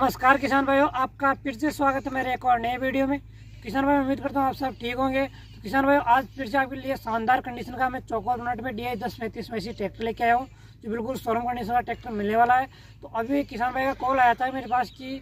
नमस्कार किसान भाइयों आपका फिर से स्वागत है मेरे एक और नए वीडियो में किसान भाई उम्मीद करता हूँ आप सब ठीक होंगे तो किसान भाई आज फिर से आपके लिए शानदार कंडीशन का मैं चौकोर मिनट में डी आई दस पैंतीस में से ट्रैक्टर लेके आया हूँ जो बिल्कुल सोलम कंडीशन का ट्रैक्टर मिलने वाला है तो अभी किसान भाई का कॉल आया था मेरे पास कि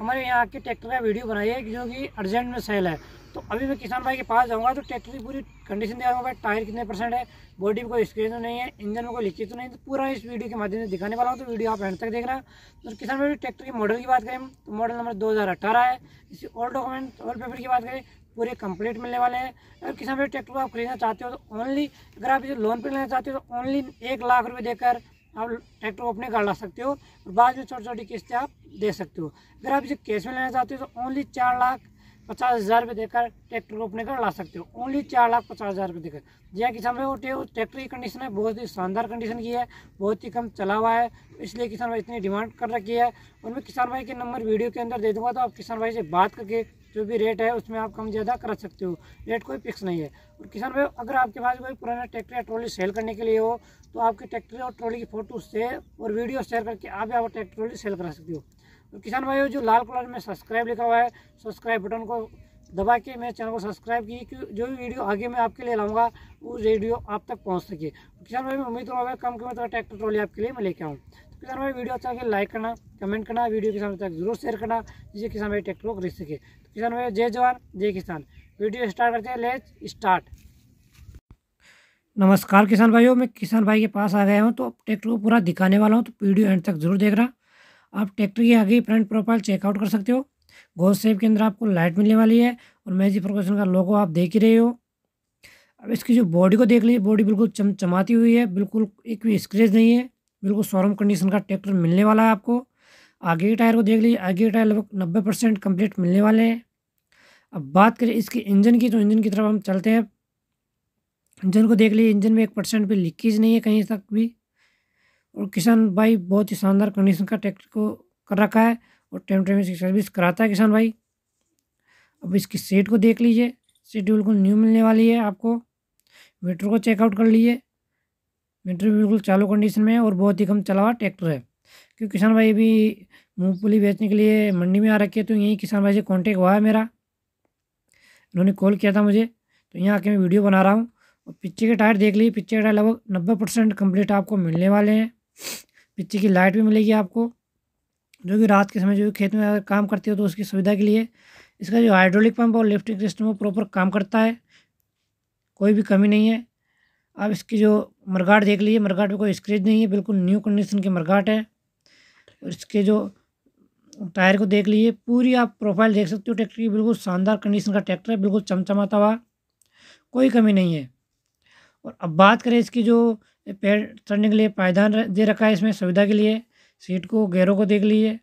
हमारे यहाँ के ट्रैक्टर का वीडियो बनाइए जो कि अर्जेंट में सेल है तो अभी मैं किसान भाई के पास जाऊँगा तो ट्रैक्टर की पूरी कंडीशन दिखाऊंगा भाई टायर कितने परसेंट है बॉडी में कोई स्क्रेच तो नहीं है इंजन में कोई लीकेज तो नहीं तो पूरा इस वीडियो के माध्यम से दिखाने वाला हूँ तो वीडियो आप एंड तक देखना तो किसान भाई ट्रैक्टर की मॉडल की बात करें तो मॉडल नंबर दो है इसी ऑल डॉक्यूमेंट ऑल पेपर की बात करें पूरे कंप्लीट मिलने वाले हैं अगर किसान भाई ट्रैक्टर को आप खरीदना चाहते हो तो ओनली अगर आप इसे लोन पर लेना चाहते हो तो ओनली एक लाख रुपये देकर आप ट्रैक्टर को अपने घर ला सकते हो और बाद में छोटी छोटी किस्तें आप दे सकते हो अगर आप इसे कैश में लेना चाहते हो तो ओनली चार लाख पचास हजार रुपये देकर ट्रैक्टर को अपने घर ला सकते हो ओनली चार लाख पचास हजार रुपये देकर जहाँ किसान भाई उठे हो ट्रैक्टर की कंडीशन है बहुत ही शानदार कंडीशन की है बहुत ही कम चला हुआ है इसलिए किसान भाई इतनी डिमांड कर रखी है और मैं किसान भाई के नंबर वीडियो के अंदर दे दूंगा तो आप किसान भाई से बात करके जो भी रेट है उसमें आप कम ज़्यादा करा सकते हो रेट कोई फिक्स नहीं है और किसान भाई अगर आपके पास कोई पुराना ट्रैक्टर या ट्रॉली सेल करने के लिए हो तो आपके ट्रैक्टर और ट्रॉली की फोटो से और वीडियो शेयर करके आप आप ट्रैक्टर ट्रॉली सेल करा सकते हो तो किसान भाई जो लाल कलर में सब्सक्राइब लिखा हुआ है सब्सक्राइब बटन को दबा के मेरे चैनल को सब्सक्राइब की कि जो भी वीडियो आगे मैं आपके लिए लाऊंगा वो वीडियो आप तक पहुंच सके तो किसान भाई मैं उम्मीद करूँगा कम कीमत का ट्रैक्टर ट्रॉली आपके लिए मैं लेके आऊँ तो किसान भाई वीडियो अच्छा लगे लाइक तो करना कमेंट करना वीडियो किसान तक जरूर शेयर करना जिससे किसान भाई ट्रैक्टर को खरीद सके तो किसान भाई जय जवान जय किसान वीडियो स्टार्ट करते हैं लेट स्टार्ट नमस्कार किसान भाइयों मैं किसान भाई के पास आ गया हूँ तो ट्रैक्टर को पूरा दिखाने वाला हूँ तो वीडियो एंड तक जरूर देख रहा आप ट्रैक्टर की आगे फ्रंट प्रोफाइल चेकआउट कर सकते हो गोल सेप के अंदर आपको लाइट मिलने वाली है और मैजिक प्रोकेशन का लोगो आप देख ही रहे हो अब इसकी जो बॉडी को देख लीजिए बॉडी बिल्कुल चमचमाती हुई है बिल्कुल एक भी स्क्रेच नहीं है बिल्कुल शोरूम कंडीशन का ट्रैक्टर मिलने वाला है आपको आगे के टायर को देख लीजिए आगे के टायर लगभग नब्बे परसेंट कम्प्लीट मिलने वाले हैं अब बात करें इसके इंजन की तो इंजन की तरफ हम चलते हैं इंजन को देख लीजिए इंजन में एक परसेंट भी लीकेज नहीं है कहीं तक भी और किसान भाई बहुत ही शानदार कंडीशन का ट्रैक्टर को कर रखा है और टाइम टाइम इसकी सर्विस कराता है किसान भाई अब इसकी सीट को देख लीजिए सीट बिल्कुल न्यू मिलने वाली है आपको मीटर को चेकआउट कर लीजिए मीटर बिल्कुल चालू कंडीशन में है और बहुत ही कम चला हुआ ट्रैक्टर है क्योंकि किसान भाई अभी मूँगफली बेचने के लिए मंडी में आ रखी है तो यहीं किसान भाई से कॉन्टेक्ट हुआ है मेरा इन्होंने कॉल किया था मुझे तो यहाँ आके मैं वीडियो बना रहा हूँ और पीछे के टायर देख लीजिए पीछे के टायर लगभग नब्बे परसेंट कम्प्लीट आपको मिलने वाले हैं पिच्ची की लाइट भी मिलेगी आपको जो कि रात के समय जो खेत में अगर काम करती हो तो उसकी सुविधा के लिए इसका जो हाइड्रोलिक पंप और लिफ्टिंग सिस्टम वो प्रॉपर काम करता है कोई भी कमी नहीं है आप इसकी जो मरगाट देख लीजिए मरगाट में कोई स्क्रेच नहीं है बिल्कुल न्यू कंडीशन की मरगाट है इसके जो टायर को देख लीजिए पूरी आप प्रोफाइल देख सकते हो ट्रैक्टर की बिल्कुल शानदार कंडीशन का ट्रैक्टर है बिल्कुल चमचमाता हुआ कोई कमी नहीं है और अब बात करें इसकी जो पैर चढ़ने के लिए पायदान दे रखा है इसमें सुविधा के लिए सीट को गेयरों को देख लीजिए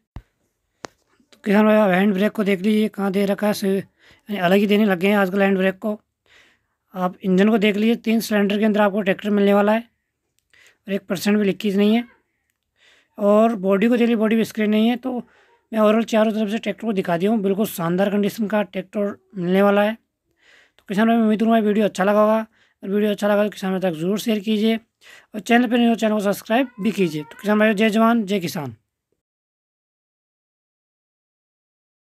तो किसान भाई हैंड ब्रेक को देख लीजिए कहाँ दे रखा है यानी अलग ही देने लग गए हैं आजकल हैंड ब्रेक को आप इंजन को देख लीजिए तीन सिलेंडर के अंदर आपको ट्रैक्टर मिलने वाला है और एक परसेंट भी लीकेज नहीं है और बॉडी को देख लीजिए बॉडी भी स्क्रीन नहीं है तो मैं ओवरऑल चारों तरफ से ट्रैक्टर को दिखा दिया हूँ बिल्कुल शानदार कंडीशन का ट्रैक्टर मिलने वाला है तो किसान भाई उम्मीद करूँगा वीडियो अच्छा लगा होगा अगर वीडियो अच्छा लगा तो किसान भाई तक ज़रूर शेयर कीजिए और चैनल पर नहीं हो चैनल को सब्सक्राइब भी कीजिए तो किसान भाई जय जवान जय किसान